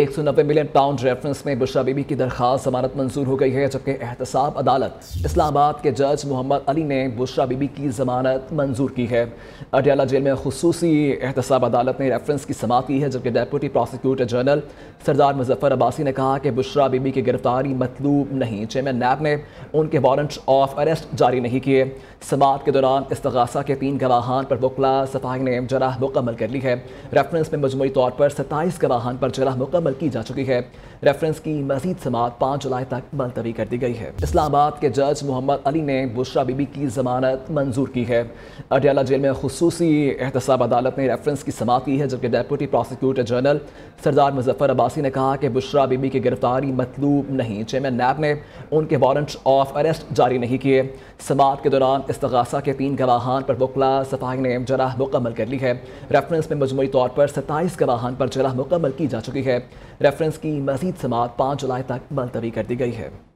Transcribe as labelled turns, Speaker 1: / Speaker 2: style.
Speaker 1: एक सौ नब्बे मिलियन पाउंड रेफरेंस में बुशरा बीबी की दरखास्त जमानत मंजूर हो गई है जबकि एहतसाब अदालत इस्लामाबाद के जज मोहम्मद अली ने बुशरा बीबी की जमानत मंजूर की है अटियाला जेल में खसूसी एहतसाब अदालत ने रेफरेंस की समाप्त की है जबकि deputy prosecutor general Sardar Muzaffar Abbasi ने कहा कि बुशरा बीबी की गिरफ्तारी मतलूब नहीं चेयरमैन नैब ने उनके वारंट ऑफ अरेस्ट जारी नहीं किए समात के दौरान इसगासा के तीन गवाहान पर वकला सफाई ने जराह मुकम्मल कर ली है रेफरेंस में मजमू तौर पर सत्ताईस गवाहान पर जरा मुकम्मल की जा चुकी है रेफरेंस की मजीद समात पाँच जुलाई तक मुलतवी कर दी गई है इस्लामाबाद के जज मोहम्मद अली ने बुशरा बीबी की जमानत मंजूर की है अडियाला जेल में खसूसी एहतसाब अदालत ने रेफरेंस की समात की है जबकि deputy prosecutor general Sardar Muzaffar Abbasi ने कहा कि बुशरा बीबी की गिरफ्तारी मतलूब नहीं चेयरमैन नैब ने उनके वारंट ऑफ अरेस्ट जारी नहीं किए समात के दौरान इसतगासा के तीन गवाहान पर वकला सफाई ने जरा मुकम्मल कर ली है रेफरेंस में मजमू तौर पर सत्ताईस गवाहान पर जरा मुकम्मल की जा चुकी है रेफरेंस की मजीद समात पाँच जुलाई तक मुलतवी कर दी गई है